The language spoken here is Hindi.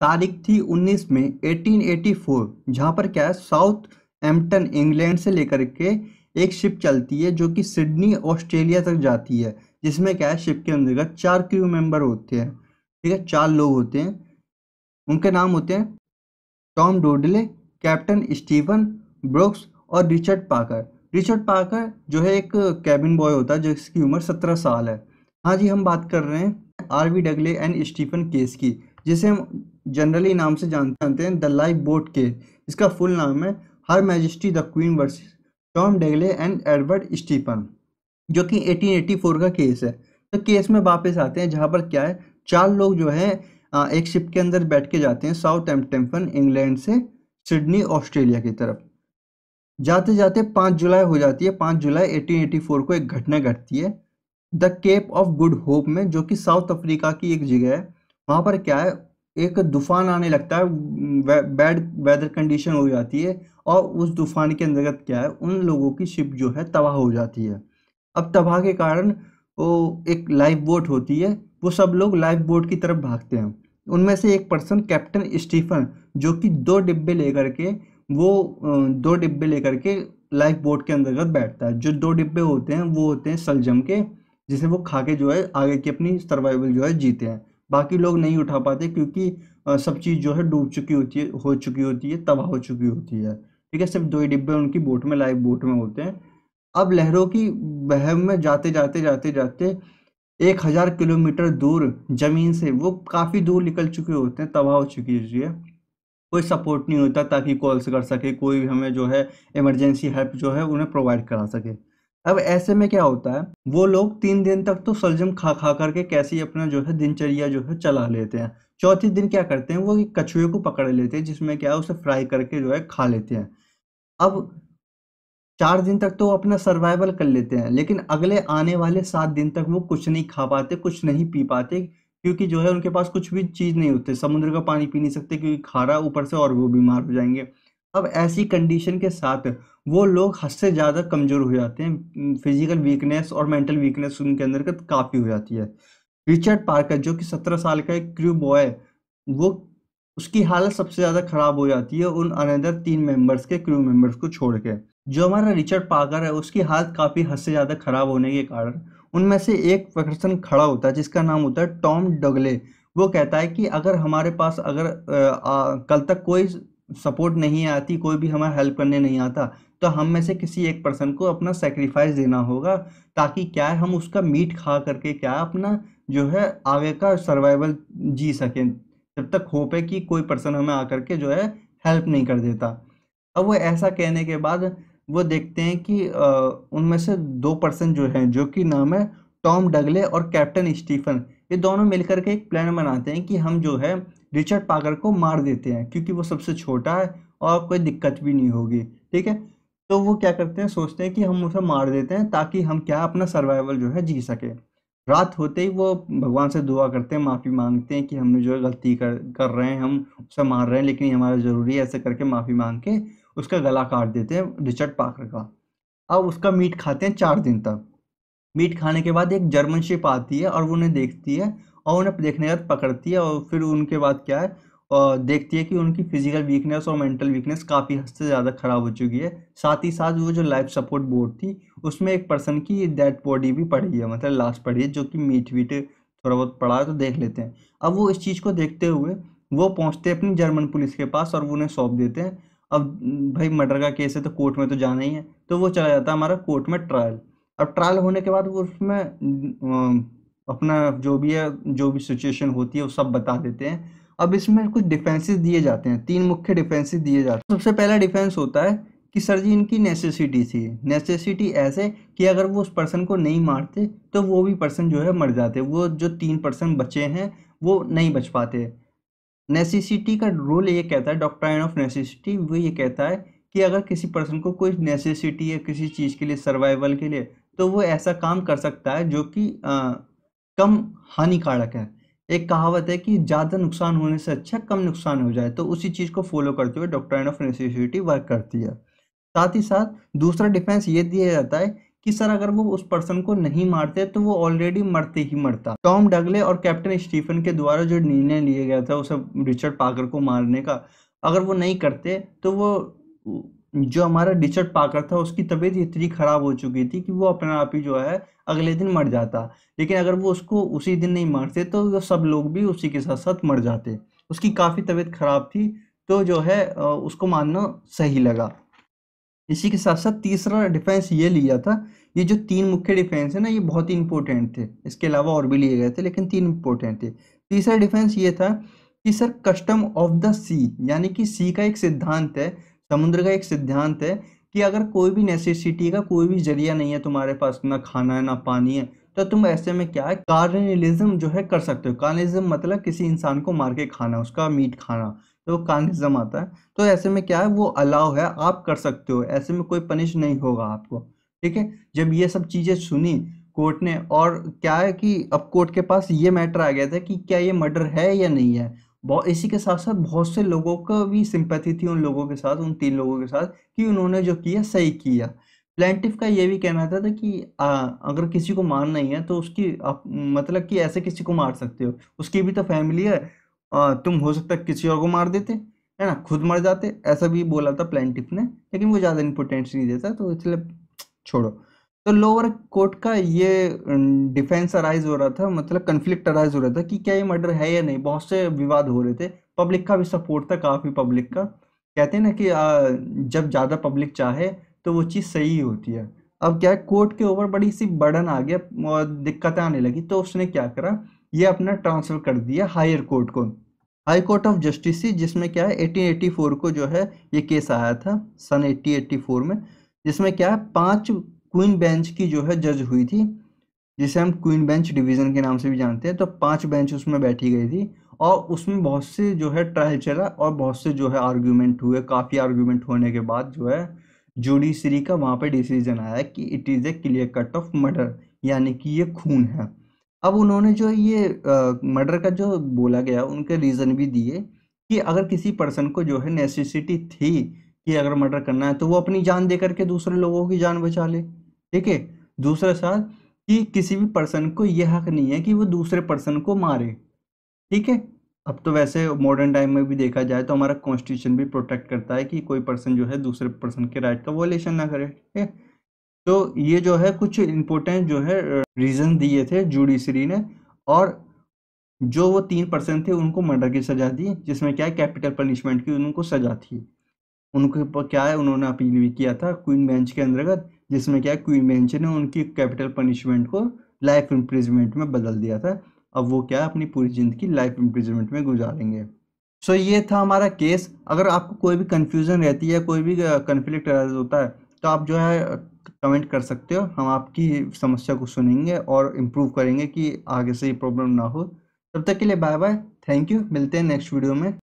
तारीख थी 19 में 1884 जहाँ पर क्या है साउथ एम्पटन इंग्लैंड से लेकर के एक शिप चलती है जो कि सिडनी ऑस्ट्रेलिया तक जाती है जिसमें क्या है शिप के अंतर्गत चार क्रू मेंबर होते हैं ठीक है चार लोग होते हैं उनके नाम होते हैं Tom Dudley captain Steven Brooks और रिचर्ड पाकर रिचर्ड पाकर जो है एक कैबिन बॉय होता है जिसकी उम्र सत्रह साल है हाँ जी हम बात कर रहे हैं R v Dudley and Stephen case की जिसे हम जनरली नाम से जानते हैं द लाइफ बोट के इसका फुल नाम है her majesty the queen versus Tom Dudley and Edward Stephen जो कि 1884 का केस है तो केस में वापस आते हैं जहाँ पर क्या है चार लोग जो है एक शिप के अंदर बैठ के जाते हैं साउथ एम्पटेम्पन इंग्लैंड से सिडनी ऑस्ट्रेलिया की तरफ जाते जाते पाँच जुलाई हो जाती है पाँच जुलाई 1884 को एक घटना घटती है the Cape of Good Hope में जो कि साउथ अफ्रीका की एक जगह है वहाँ पर क्या है एक तूफान आने लगता है बैड वेदर कंडीशन हो जाती है और उस तूफान के अंतर्गत क्या है उन लोगों की शिप जो है तबाह हो जाती है अब तबाह के कारण वो एक लाइफ बोट होती है वो सब लोग लाइफ बोट की तरफ भागते हैं उनमें से एक पर्सन कैप्टन स्टीफन जो कि दो डिब्बे लेकर के वो दो डिब्बे लेकर के लाइफ बोट के अंतर्गत बैठता है जो दो डिब्बे होते हैं वो होते हैं सलजम के जिसे वो खा के जो है आगे की अपनी सर्वाइवल जो है जीते हैं बाकी लोग नहीं उठा पाते क्योंकि सब चीज़ जो है डूब चुकी होती है हो चुकी होती है तबाह हो चुकी होती है ठीक है सिर्फ दो ही डिब्बे उनकी बोट में लाइव बोट में होते हैं अब लहरों की बहम में जाते जाते जाते जाते एक हज़ार किलोमीटर दूर ज़मीन से वो काफ़ी दूर निकल चुके होते हैं तबाह हो चुकी होती है कोई सपोर्ट नहीं होता ताकि कॉल्स कर सके कोई हमें जो है इमरजेंसी हेल्प जो है उन्हें प्रोवाइड करा सके अब ऐसे में क्या होता है वो लोग तीन दिन तक तो सलजम खा खा करके कैसे अपना जो है दिनचर्या जो है चला लेते हैं चौथे दिन क्या करते हैं वो कछुए को पकड़ लेते हैं जिसमें क्या है उसे फ्राई करके जो है खा लेते हैं अब चार दिन तक तो अपना सर्वाइवल कर लेते हैं लेकिन अगले आने वाले सात दिन तक वो कुछ नहीं खा पाते कुछ नहीं पी पाते क्योंकि जो है उनके पास कुछ भी चीज़ नहीं होती समुद्र का पानी पी नहीं सकते क्योंकि खारा ऊपर से और वो बीमार हो जाएंगे अब ऐसी कंडीशन के साथ वो लोग हद से ज़्यादा कमज़ोर हो जाते हैं फिजिकल वीकनेस और मेंटल वीकनेस उनके अंदर काफ़ी हो जाती है रिचर्ड पार्कर जो कि सत्रह साल का एक क्रू बॉय वो उसकी हालत सबसे ज़्यादा ख़राब हो जाती है उन अनदर तीन मेंबर्स के क्रू मेंबर्स को छोड़ के जो हमारा रिचर्ड पार्कर है उसकी हालत काफ़ी हद से ज़्यादा ख़राब होने के कारण उनमें से एक पर्सन खड़ा होता है जिसका नाम होता है टॉम डगले वो कहता है कि अगर हमारे पास अगर आ, आ, कल तक कोई सपोर्ट नहीं आती कोई भी हमारा हेल्प करने नहीं आता तो हम में से किसी एक पर्सन को अपना सेक्रीफाइस देना होगा ताकि क्या है हम उसका मीट खा करके क्या अपना जो है आगे का सर्वाइवल जी सकें जब तक होप है कि कोई पर्सन हमें आकर के जो है हेल्प नहीं कर देता अब वो ऐसा कहने के बाद वो देखते हैं कि उनमें से दो पर्सन जो हैं जो कि नाम है टॉम डगले और कैप्टन स्टीफन ये दोनों मिलकर के एक प्लान बनाते हैं कि हम जो है रिचर्ड पाकर को मार देते हैं क्योंकि वो सबसे छोटा है और कोई दिक्कत भी नहीं होगी ठीक है तो वो क्या करते हैं सोचते हैं कि हम उसे मार देते हैं ताकि हम क्या अपना सर्वाइवल जो है जी सके रात होते ही वो भगवान से दुआ करते हैं माफ़ी मांगते हैं कि हमने जो है गलती कर कर रहे हैं हम उसे मार रहे हैं लेकिन हमारा ज़रूरी है ऐसे करके माफ़ी मांग के उसका गला काट देते हैं रिचर्ड पाकर का अब उसका मीट खाते हैं चार दिन तक मीट खाने के बाद एक जर्मन शिप आती है और वो उन्हें देखती है और उन्हें देखने बाद पकड़ती है और फिर उनके बाद क्या है और देखती है कि उनकी फिजिकल वीकनेस और मेंटल वीकनेस काफ़ी हद से ज़्यादा ख़राब हो चुकी है साथ ही साथ वो जो लाइफ सपोर्ट बोर्ड थी उसमें एक पर्सन की डेड बॉडी भी पड़ी है मतलब लास्ट पड़ी है जो कि मीट वीट थोड़ा बहुत पड़ा है तो देख लेते हैं अब वो इस चीज़ को देखते हुए वो पहुँचते हैं अपनी जर्मन पुलिस के पास और वो उन्हें सौंप देते हैं अब भाई मर्डर का केस है तो कोर्ट में तो जाना ही है तो वो चला जाता है हमारा कोर्ट में ट्रायल अब ट्रायल होने के बाद वो उसमें अपना जो भी है जो भी सिचुएशन होती है वो सब बता देते हैं अब इसमें कुछ डिफेंसेस दिए जाते हैं तीन मुख्य डिफेंसेस दिए जाते हैं सबसे पहला डिफेंस होता है कि सर जी इनकी नेसेसिटी थी नेसेसिटी ऐसे कि अगर वो उस पर्सन को नहीं मारते तो वो भी पर्सन जो है मर जाते वो जो तीन पर्सन बचे हैं वो नहीं बच पाते नेसेसिटी का रोल ये कहता है डॉक्ट्राइन ऑफ नेसेसिटी वो ये कहता है कि अगर किसी पर्सन को कोई नेसेसिटी है किसी चीज़ के लिए सर्वाइवल के लिए तो वो ऐसा काम कर सकता है जो कि कम हानिकारक है एक कहावत है कि ज़्यादा नुकसान होने से अच्छा कम नुकसान हो जाए तो उसी चीज़ को फॉलो करते हुए डॉक्ट्राइन ऑफ नेसेसिटी वर्क करती है साथ ही साथ दूसरा डिफेंस ये दिया जाता है कि सर अगर वो उस पर्सन को नहीं मारते तो वो ऑलरेडी मरते ही मरता टॉम डगले और कैप्टन स्टीफन के द्वारा जो निर्णय लिया गया था उसे रिचर्ड पाकर को मारने का अगर वो नहीं करते तो वो जो हमारा रिचर्ड पाकर था उसकी तबीयत इतनी ख़राब हो चुकी थी कि वो अपना आप ही जो है अगले दिन मर जाता लेकिन अगर वो उसको उसी दिन नहीं मारते तो वो सब लोग भी उसी के साथ साथ मर जाते उसकी काफ़ी तबीयत खराब थी तो जो है उसको मानना सही लगा इसी के साथ साथ तीसरा डिफेंस ये लिया था ये जो तीन मुख्य डिफेंस है ना ये बहुत ही इंपॉर्टेंट थे इसके अलावा और भी लिए गए थे लेकिन तीन इंपॉर्टेंट थे तीसरा डिफेंस ये था कि sir custom of the sea यानी कि सी का एक सिद्धांत है समुद्र का एक सिद्धांत है कि अगर कोई भी नेसेसिटी का कोई भी जरिया नहीं है तुम्हारे पास ना खाना है ना पानी है तो तुम ऐसे में क्या है कार्निलिज्म जो है कर सकते हो कार्निलिज्म मतलब किसी इंसान को मार के खाना उसका मीट खाना तो कार्निलिज्म आता है तो ऐसे में क्या है वो अलाव है आप कर सकते हो ऐसे में कोई पनिश नहीं होगा आपको ठीक है जब ये सब चीज़ें सुनी कोर्ट ने और क्या है कि अब कोर्ट के पास ये मैटर आ गया था कि क्या ये मर्डर है या नहीं है बहुत इसी के साथ साथ बहुत से लोगों का भी सिंपत्ति थी उन लोगों के साथ उन तीन लोगों के साथ कि उन्होंने जो किया सही किया प्लेंटिफ का ये भी कहना था, था कि आ, अगर किसी को मारना ही है तो उसकी आप, मतलब कि ऐसे किसी को मार सकते हो उसकी भी तो फैमिली है आ, तुम हो सकता है किसी और को मार देते है ना खुद मर जाते ऐसा भी बोला था प्लेंटिफ ने लेकिन वो ज़्यादा इंपोर्टेंस नहीं देता तो इसलिए छोड़ो तो लोअर कोर्ट का ये डिफेंस अराइज हो रहा था मतलब कन्फ्लिक्ट अराइज हो रहा था कि क्या ये मर्डर है या नहीं बहुत से विवाद हो रहे थे पब्लिक का भी सपोर्ट था काफ़ी पब्लिक का कहते हैं ना कि आ, जब ज़्यादा पब्लिक चाहे तो वो चीज़ सही होती है अब क्या है कोर्ट के ऊपर बड़ी सी बर्डन आ गया और दिक्कतें आने लगी तो उसने क्या करा ये अपना ट्रांसफ़र कर दिया हायर कोर्ट को हाई कोर्ट ऑफ जस्टिस जिसमें क्या है एटीन को जो है ये केस आया था सन 1884 में जिसमें क्या है पांच क्वीन बेंच की जो है जज हुई थी जिसे हम क्वीन बेंच डिवीज़न के नाम से भी जानते हैं तो पांच बेंच उसमें बैठी गई थी और उसमें बहुत से जो है ट्रायल चला और बहुत से जो है आर्ग्यूमेंट हुए काफ़ी आर्ग्यूमेंट होने के बाद जो है जुडिशरी का वहाँ पर डिसीजन आया कि it is a clear cut of murder यानी कि ये खून है अब उन्होंने जो ये मर्डर का जो बोला गया उनके रीज़न भी दिए कि अगर किसी पर्सन को जो है नेसेसिटी थी कि अगर मर्डर करना है तो वो अपनी जान दे करके दूसरे लोगों की जान बचा ले ठीक है दूसरा शाद कि किसी भी पर्सन को यह हक नहीं है कि वो दूसरे पर्सन को मारे ठीक है अब तो वैसे मॉडर्न टाइम में भी देखा जाए तो हमारा कॉन्स्टिट्यूशन भी प्रोटेक्ट करता है कि कोई पर्सन जो है दूसरे पर्सन के राइट का वॉलेशन ना करे ठीक है तो ये जो है कुछ इम्पोर्टेंट जो है रीज़न दिए थे जुडिशरी ने और जो वो तीन पर्सन थे उनको मर्डर की सज़ा दी जिसमें क्या है कैपिटल पनिशमेंट की उनको सज़ा थी उनके ऊपर क्या है उन्होंने अपील भी किया था क्वीन बेंच के अंतर्गत जिसमें क्या क्वीन मेंशन ने उनकी कैपिटल पनिशमेंट को लाइफ इम्प्रिजमेंट में बदल दिया था अब वो क्या अपनी पूरी ज़िंदगी लाइफ इम्प्रिजमेंट में गुजारेंगे सो so, ये था हमारा केस अगर आपको कोई भी कन्फ्यूज़न रहती है कोई भी कन्फ्लिक्ट होता है तो आप जो है कमेंट कर सकते हो हम आपकी समस्या को सुनेंगे और इम्प्रूव करेंगे कि आगे से ये प्रॉब्लम ना हो तब तक के लिए बाय बाय थैंक यू मिलते हैं नेक्स्ट वीडियो में